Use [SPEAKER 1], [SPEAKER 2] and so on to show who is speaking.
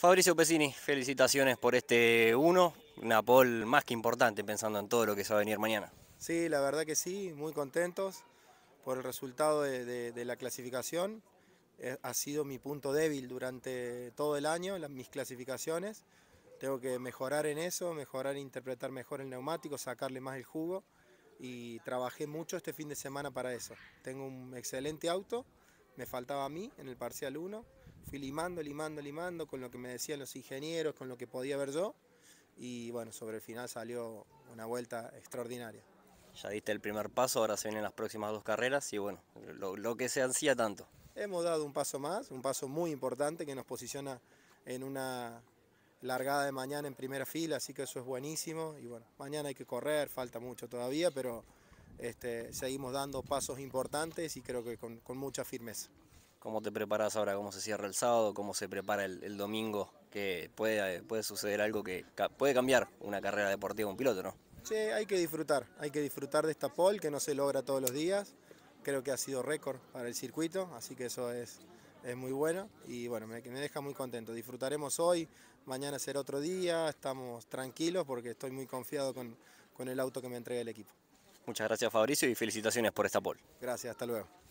[SPEAKER 1] Fabricio Pesini, felicitaciones por este 1, una pole más que importante pensando en todo lo que se va a venir mañana.
[SPEAKER 2] Sí, la verdad que sí, muy contentos por el resultado de, la clasificación. Eh, ha sido mi punto débil durante todo el año, mis clasificaciones. Tengo que mejorar en eso, mejorar e interpretar mejor el neumático, sacarle más el jugo y trabajé mucho este fin de semana para eso. Tengo un excelente auto, me faltaba a mí en el parcial 1 fui limando, limando, limando con lo que me decían los ingenieros, con lo que podía ver yo. Y bueno, sobre el final salió una vuelta extraordinaria.
[SPEAKER 1] Ya diste el primer paso, ahora se vienen las próximas dos carreras y bueno, lo, que se ansía tanto.
[SPEAKER 2] Hemos dado un paso más, un paso muy importante que nos posiciona en una largada de mañana en primera fila, así que eso es buenísimo. Y bueno, mañana hay que correr, falta mucho todavía, pero este, seguimos dando pasos importantes y creo que con mucha firmeza.
[SPEAKER 1] ¿Cómo te preparas ahora? ¿Cómo se cierra el sábado? ¿Cómo se prepara el, domingo? Que puede, puede suceder algo que puede cambiar una carrera deportiva, un piloto, ¿no?
[SPEAKER 2] Sí, hay que disfrutar. Hay que disfrutar de esta pole que no se logra todos los días. Creo que ha sido récord para el circuito, así que eso es, es muy bueno. Y bueno, me, me deja muy contento. Disfrutaremos hoy, mañana será otro día. Estamos tranquilos porque estoy muy confiado con, con el auto que me entrega el equipo.
[SPEAKER 1] Muchas gracias Fabricio y felicitaciones por esta pole.
[SPEAKER 2] Gracias, hasta luego.